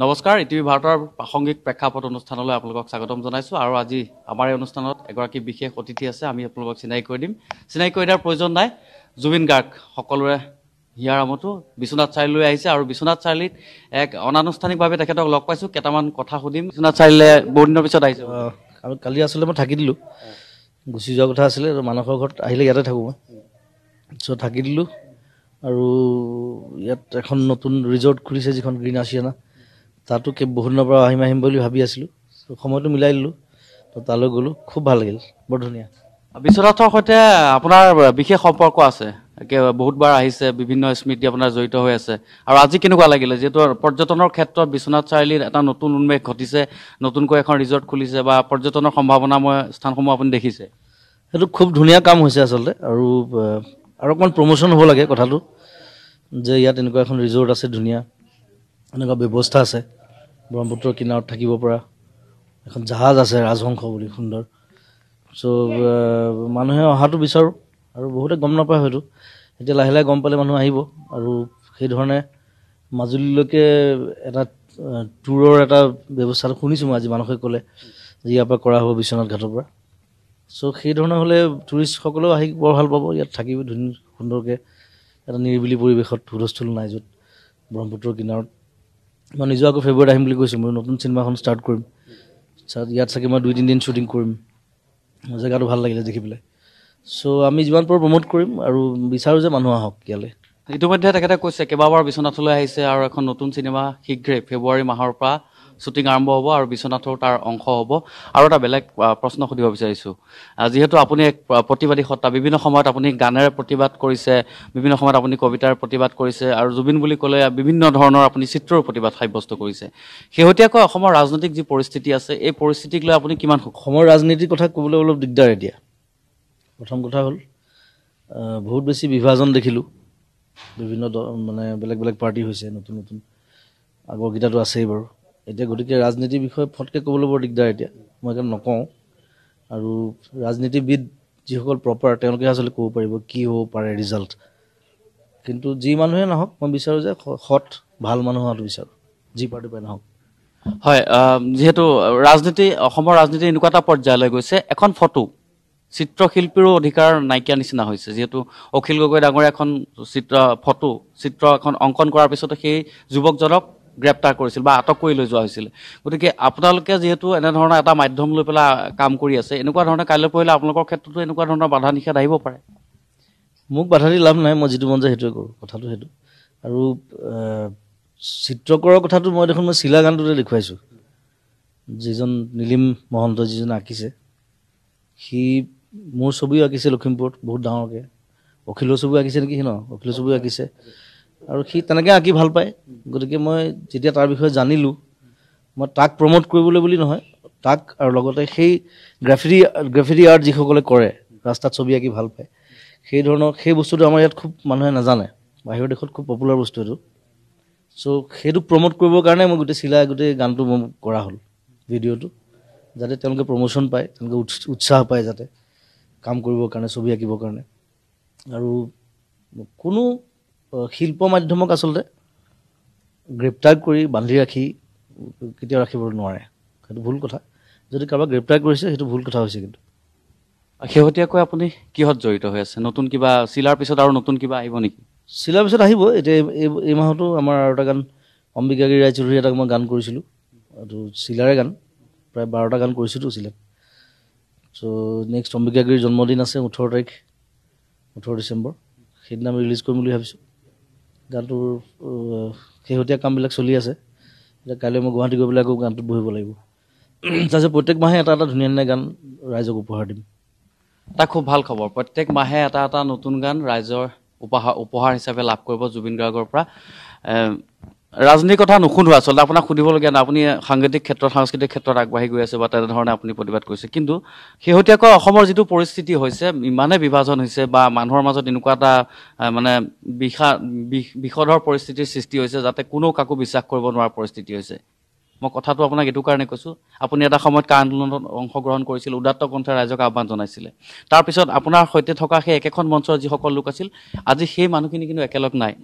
নমস্কাৰ ই T V ভাৰতৰ প্ৰাসংগিক প্ৰেক্ষাপট অনুষ্ঠানলৈ আপোনালোকক স্বাগতম জনাইছোঁ আৰু আজি আমাৰ এই অনুষ্ঠানত এগৰাকী বিশেষ অতিথি আছে আমি আপোনালোকক চিনাকি কৰি দিম চিনাকি কৰি দিয়াৰ প্ৰয়োজন নাই জুবিন গাৰ্গ সকলোৰে হিয়াৰামতো বিশ্বনাথ চাৰিআলিলৈ আহিছে আৰু বিশ্বনাথ চাৰিআলিত এক অনানুষ্ঠানিকভাৱে তেখেতক লগ পাইছোঁ কেইটামান কথা সুধিম বিশ্বনাথ চাৰিআলিলে বহুদিনৰ পিছত আহিছোঁ আৰু কালি আচলতে মই থাকি দিলোঁ গুচি যোৱা কথা আছিলে মানুহৰ ঘৰত আহিলে ইয়াতে থাকোঁ মই চ' থাকি দিলোঁ আৰু ইয়াত এখন নতুন ৰিজৰ্ট খুলিছে যিখন গ্ৰীণ আছিয়ানা তাতো বহুত দিনৰ পৰা আহিম আহিম বুলি ভাবি আছিলোঁ সময়টো মিলাই দিলোঁ তো তালৈ গ'লোঁ খুব ভাল লাগিল বৰ ধুনীয়া বিশ্বনাথৰ সৈতে আপোনাৰ বিশেষ সম্পৰ্ক আছে বহুতবাৰ আহিছে বিভিন্ন স্মৃতি আপোনাৰ জড়িত হৈ আছে আৰু আজি কেনেকুৱা লাগিলে যিহেতু পৰ্যটনৰ ক্ষেত্ৰত বিশ্বনাথ চাৰিআলিত এটা নতুন উন্মেষ ঘটিছে নতুনকৈ এখন ৰিজৰ্ট খুলিছে বা পৰ্যটনৰ সম্ভাৱনাময় স্থানসমূহ আপুনি দেখিছে সেইটো খুব ধুনীয়া কাম হৈছে আচলতে আৰু আৰু অকণমান প্ৰমোশ্যন হ'ব লাগে কথাটো যে ইয়াত এনেকুৱা এখন ৰিজৰ্ট আছে ধুনীয়া এনেকুৱা ব্যৱস্থা আছে ব্ৰহ্মপুত্ৰৰ কিনাৰত থাকিব পৰা এখন জাহাজ আছে ৰাজহংস বুলি সুন্দৰ চ' মানুহে অহাটো বিচাৰোঁ আৰু বহুতে গম নাপায় হয়তো এতিয়া লাহে লাহে গম পালে মানুহ আহিব আৰু সেইধৰণে মাজুলীলৈকে এটা টুৰৰ এটা ব্যৱস্থাটো শুনিছোঁ মই আজি মানুহে ক'লে যে ইয়াৰ পৰা কৰা হ'ব বিশ্বনাথ ঘাটৰ পৰা চ' সেইধৰণে হ'লে টুৰিষ্টসকলেও আহি বৰ ভাল পাব ইয়াত থাকিব ধুনীয়া সুন্দৰকৈ এটা নিৰিবিলি পৰিৱেশত হুলস্থুল নাই য'ত ব্ৰহ্মপুত্ৰৰ কিনাৰত মই নিজৰ আকৌ ফেভৰেট আহিম বুলি কৈছোঁ মই নতুন চিনেমাখন ষ্টাৰ্ট কৰিম ইয়াত চাগে মই দুই তিনিদিন শ্বুটিং কৰিম জেগাটো ভাল লাগিলে দেখি পেলাই চ' আমি যিমান পাৰোঁ প্ৰমোট কৰিম আৰু বিচাৰোঁ যে মানুহ আহক ইয়ালৈ ইতিমধ্যে তেখেতে কৈছে কেইবাবাৰ বিশ্বনাথলৈ আহিছে আৰু এখন নতুন চিনেমা শীঘ্ৰে ফেব্ৰুৱাৰী মাহৰ পৰা শ্বুটিং আৰম্ভ হ'ব আৰু বিশ্বনাথৰ তাৰ অংশ হ'ব আৰু এটা বেলেগ প্ৰশ্ন সুধিব বিচাৰিছোঁ যিহেতু আপুনি এক প্ৰতিবাদী সত্তা বিভিন্ন সময়ত আপুনি গানেৰে প্ৰতিবাদ কৰিছে বিভিন্ন সময়ত আপুনি কবিতাৰ প্ৰতিবাদ কৰিছে আৰু জুবিন বুলি ক'লে বিভিন্ন ধৰণৰ আপুনি চিত্ৰৰ প্ৰতিবাদ সাব্যস্ত কৰিছে শেহতীয়াকৈ অসমৰ ৰাজনৈতিক যি পৰিস্থিতি আছে এই পৰিস্থিতিক লৈ আপুনি কিমান সুখ অসমৰ ৰাজনীতিৰ কথা ক'বলৈ অলপ দিগদাৰ এতিয়া প্ৰথম কথা হ'ল বহুত বেছি বিভাজন দেখিলোঁ বিভিন্ন দল মানে বেলেগ বেলেগ পাৰ্টি হৈছে নতুন নতুন আগৰকেইটাতো আছেই বাৰু এতিয়া গতিকে ৰাজনীতিৰ বিষয়ে ফটকৈ ক'বলৈ বৰ দিগদাৰ এতিয়া মই একদম নকওঁ আৰু ৰাজনীতিবিদ যিসকল প্ৰপাৰ তেওঁলোকে আচলতে ক'ব পাৰিব কি হ'ব পাৰে ৰিজাল্ট কিন্তু যি মানুহে নহওক মই বিচাৰোঁ যে সৎ ভাল মানুহ হোৱাটো বিচাৰোঁ যি পাৰ্টিৰ পৰাই নহওক হয় যিহেতু ৰাজনীতি অসমৰ ৰাজনীতি এনেকুৱা এটা পৰ্যায়লৈ গৈছে এখন ফটো চিত্ৰশিল্পীৰো অধিকাৰ নাইকিয়া নিচিনা হৈছে যিহেতু অখিল গগৈ ডাঙৰীয়া এখন চিত্ৰ ফটো চিত্ৰ এখন অংকন কৰাৰ পিছতে সেই যুৱকজনক গ্ৰেপ্তাৰ কৰিছিল বা আটক কৰি লৈ যোৱা হৈছিল গতিকে আপোনালোকে যিহেতু এনেধৰণৰ এটা মাধ্যম লৈ পেলাই কাম কৰি আছে এনেকুৱা ধৰণে কাইলৈ পৰিলে আপোনালোকৰ ক্ষেত্ৰতো এনেকুৱা ধৰণৰ বাধা নিষেধ আহিব পাৰে মোক বাধা দি লাভ নাই মই যিটো মন যায় সেইটোৱে কৰোঁ কথাটো সেইটো আৰু চিত্ৰকৰৰ কথাটো মই দেখোন মই চিলা গানটোতে দেখুৱাইছোঁ যিজন নীলিম মহন্ত যিজন আঁকিছে সি মোৰ ছবিও আঁকিছে লখিমপুৰত বহুত ডাঙৰকৈ অখিলৰ ছবিও আঁকিছে নেকি সি ন অখিলৰ ছবিও আঁকিছে আৰু সি তেনেকৈ আঁকি ভাল পায় গতিকে মই যেতিয়া তাৰ বিষয়ে জানিলোঁ মই তাক প্ৰম'ট কৰিবলৈ বুলি নহয় তাক আৰু লগতে সেই গ্ৰাফিটি গ্ৰাফিটি আৰ্ট যিসকলে কৰে ৰাস্তাত ছবি আঁকি ভাল পায় সেই ধৰণৰ সেই বস্তুটো আমাৰ ইয়াত খুব মানুহে নাজানে বাহিৰৰ দেশত খুব পপুলাৰ বস্তু এইটো চ' সেইটো প্ৰম'ট কৰিবৰ কাৰণে মই গোটেই চিলাই গোটেই গানটো মই কৰা হ'ল ভিডিঅ'টো যাতে তেওঁলোকে প্ৰমোশ্যন পায় তেওঁলোকে উৎসাহ পায় যাতে কাম কৰিবৰ কাৰণে ছবি আঁকিবৰ কাৰণে আৰু কোনো শিল্প মাধ্যমক আচলতে গ্ৰেপ্তাৰ কৰি বান্ধি ৰাখি কেতিয়াও ৰাখিব নোৱাৰে সেইটো ভুল কথা যদি কাৰোবাক গ্ৰেপ্তাৰ কৰিছে সেইটো ভুল কথা হৈছে কিন্তু শেহতীয়াকৈ আপুনি কিহত জড়িত হৈ আছে নতুন কিবা চিলাৰ পিছত আৰু নতুন কিবা আহিব নেকি চিলাৰ পিছত আহিব এতিয়া এই এই মাহতো আমাৰ আৰু এটা গান অম্বিকাগিৰি ৰাই চৌধুৰী এটা মই গান কৰিছিলোঁ এইটো চিলাৰে গান প্ৰায় বাৰটা গান কৰিছিলোঁ চিলাত চ' নেক্সট অম্বিকা গিৰিৰ জন্মদিন আছে ওঠৰ তাৰিখ ওঠৰ ডিচেম্বৰ সেইদিনা আমি ৰিলিজ কৰিম বুলি ভাবিছোঁ গানটোৰ শেহতীয়া কামবিলাক চলি আছে এতিয়া কাইলৈ মই গুৱাহাটী গৈ পেলাই আকৌ গানটোত বহিব লাগিব তাৰপিছত প্ৰত্যেক মাহে এটা এটা ধুনীয়া ধুনীয়া গান ৰাইজক উপহাৰ দিম এটা খুব ভাল খবৰ প্ৰত্যেক মাহে এটা এটা নতুন গান ৰাইজৰ উপহাৰ উপহাৰ হিচাপে লাভ কৰিব জুবিন গাৰ্গৰ পৰা ৰাজনীতিৰ কথা নুশুধো আচলতে আপোনাক সুধিবলগীয়া নাই আপুনি সাংগীতিক ক্ষেত্ৰত সাংস্কৃতিক ক্ষেত্ৰত আগবাঢ়ি গৈ আছে বা তেনেধৰণে আপুনি প্ৰতিবাদ কৰিছে কিন্তু শেহতীয়াকৈ অসমৰ যিটো পৰিস্থিতি হৈছে ইমানেই বিভাজন হৈছে বা মানুহৰ মাজত এনেকুৱা এটা মানে বিষা বিষধৰ পৰিস্থিতিৰ সৃষ্টি হৈছে যাতে কোনেও কাকো বিশ্বাস কৰিব নোৱাৰা পৰিস্থিতি হৈছে মই কথাটো আপোনাক এইটো কাৰণে কৈছোঁ আপুনি এটা সময়ত কা আন্দোলনত অংশগ্ৰহণ কৰিছিল উদাত্ত কণ্ঠে ৰাইজক আহ্বান জনাইছিলে তাৰপিছত আপোনাৰ সৈতে থকা সেই একেখন মঞ্চৰ যিসকল লোক আছিল আজি সেই মানুহখিনি কিন্তু একেলগ নাই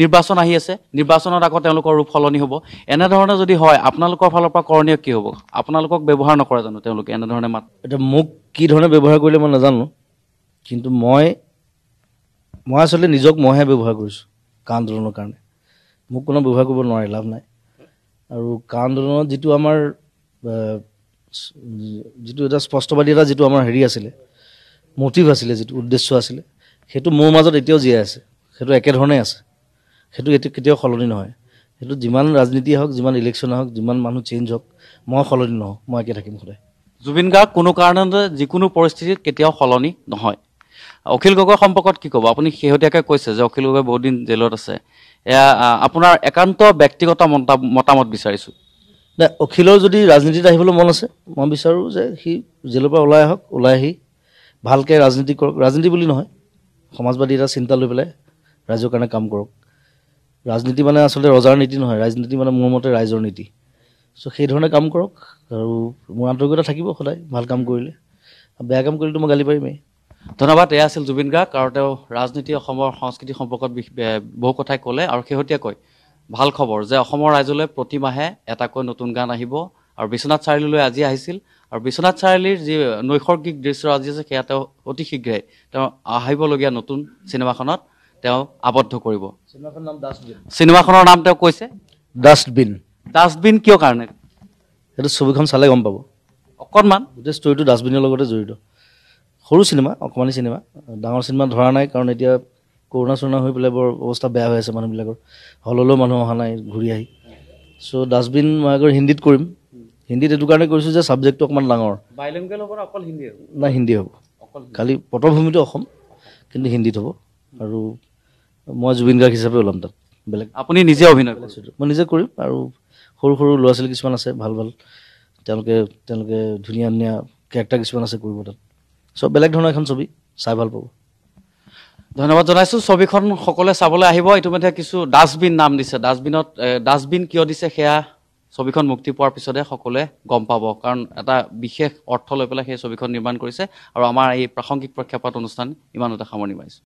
নিৰ্বাচন আহি আছে নিৰ্বাচনত আকৌ তেওঁলোকৰ ৰূপ সলনি হ'ব এনেধৰণে যদি হয় আপোনালোকৰ ফালৰ পৰা কৰণীয় কি হ'ব আপোনালোকক ব্যৱহাৰ নকৰে জানো তেওঁলোকে এনেধৰণে মাত এতিয়া মোক কি ধৰণে ব্যৱহাৰ কৰিলে মই নাজানো কিন্তু মই মই আচলতে নিজক মইহে ব্যৱহাৰ কৰিছোঁ কা আন্দোলনৰ কাৰণে মোক কোনো ব্যৱহাৰ কৰিব নোৱাৰে লাভ নাই আৰু কা আন্দোলনত যিটো আমাৰ যিটো এটা স্পষ্টবাদী এটা যিটো আমাৰ হেৰি আছিলে মটিভ আছিলে যিটো উদ্দেশ্য আছিলে সেইটো মোৰ মাজত এতিয়াও জীয়াই আছে সেইটো একেধৰণেই আছে সেইটো এইটো কেতিয়াও সলনি নহয় সেইটো যিমান ৰাজনীতি হওক যিমান ইলেকশ্যন হওক যিমান মানুহ চেঞ্জ হওক মই সলনি নহওঁ মই একে থাকিম সদায় জুবিন গাৰ্গ কোনো কাৰণতে যিকোনো পৰিস্থিতিত কেতিয়াও সলনি নহয় অখিল গগৈ সম্পৰ্কত কি ক'ব আপুনি শেহতীয়াকৈ কৈছে যে অখিল গগৈ বহুত দিন জেলত আছে এয়া আপোনাৰ একান্ত ব্যক্তিগত মতামত বিচাৰিছোঁ নাই অখিলৰ যদি ৰাজনীতিত আহিবলৈ মন আছে মই বিচাৰোঁ যে সি জেলৰ পৰা ওলাই আহক ওলাই আহি ভালকৈ ৰাজনীতি কৰক ৰাজনীতি বুলি নহয় সমাজবাদী এটা চিন্তা লৈ পেলাই ৰাইজৰ কাৰণে কাম কৰক ৰাজনীতি মানে আচলতে ৰজাৰ নীতি নহয় ৰাজনীতি মানে মোৰ মতে ৰাইজৰ নীতি চ' সেইধৰণে কাম কৰক আৰু মোৰ আন্তৰিকতা থাকিব সদায় ভাল কাম কৰিলে বেয়া কাম কৰিলেতো মই গালি পাৰিমেই ধন্যবাদ এয়া আছিল জুবিন গাৰ্গ আৰু তেওঁ ৰাজনীতি অসমৰ সংস্কৃতি সম্পৰ্কত বহু কথাই ক'লে আৰু শেহতীয়াকৈ ভাল খবৰ যে অসমৰ ৰাইজলৈ প্ৰতি মাহে এটাকৈ নতুন গান আহিব আৰু বিশ্বনাথ চাৰিআলিলৈ আজি আহিছিল আৰু বিশ্বনাথ চাৰিআলিৰ যি নৈসৰ্গিক দৃশ্য আজি আছে সেয়া তেওঁ অতি শীঘ্ৰে তেওঁ আহিবলগীয়া নতুন চিনেমাখনত তেওঁ আবদ্ধ কৰিব চিনেমাখনৰ নাম তেওঁ কৈছে ডাষ্টবিন ডাষ্টবিন কিয় কাৰণে সেইটো ছবিখন চালে গম পাব অকণমান গোটেই ষ্টৰিটো ডাষ্টবিনৰ লগতে জড়িত সৰু চিনেমা অকণমানি চিনেমা ডাঙৰ চিনেমা ধৰা নাই কাৰণ এতিয়া কৰোণা চৰোণা হৈ পেলাই বৰ অৱস্থা বেয়া হৈ আছে মানুহবিলাকৰ হললৈও মানুহ অহা নাই ঘূৰি আহি চ' ডাষ্টবিন মই আগৰ হিন্দীত কৰিম হিন্দীত এইটো কাৰণে কৰিছোঁ যে ছাবজেক্টটো অকণমান ডাঙৰ নাই হিন্দী হ'ব খালি পটভূমিটো অসম কিন্তু হিন্দীত হ'ব আৰু মই জুবিন গাৰ্গ হিচাপে ওলাম তাত বেলেগ আপুনি নিজে অভিনয় কৰিছিলোঁ মই নিজে কৰিম আৰু সৰু সৰু ল'ৰা ছোৱালী কিছুমান আছে ভাল ভাল তেওঁলোকে তেওঁলোকে ধুনীয়া ধুনীয়া কেৰেক্টাৰ কিছুমান আছে কৰিব তাত চব বেলেগ ধৰণৰ এখন ছবি চাই ভাল পাব ধন্যবাদ জনাইছোঁ ছবিখন সকলোৱে চাবলৈ আহিব ইতিমধ্যে কিছু ডাষ্টবিন নাম দিছে ডাষ্টবিনত ডাষ্টবিন কিয় দিছে সেয়া ছবিখন মুক্তি পোৱাৰ পিছতে সকলোৱে গম পাব কাৰণ এটা বিশেষ অৰ্থ লৈ পেলাই সেই ছবিখন নিৰ্মাণ কৰিছে আৰু আমাৰ এই প্ৰাসংগিক প্ৰক্ষেপাত অনুষ্ঠান ইমানতে সামৰণি মাৰিছোঁ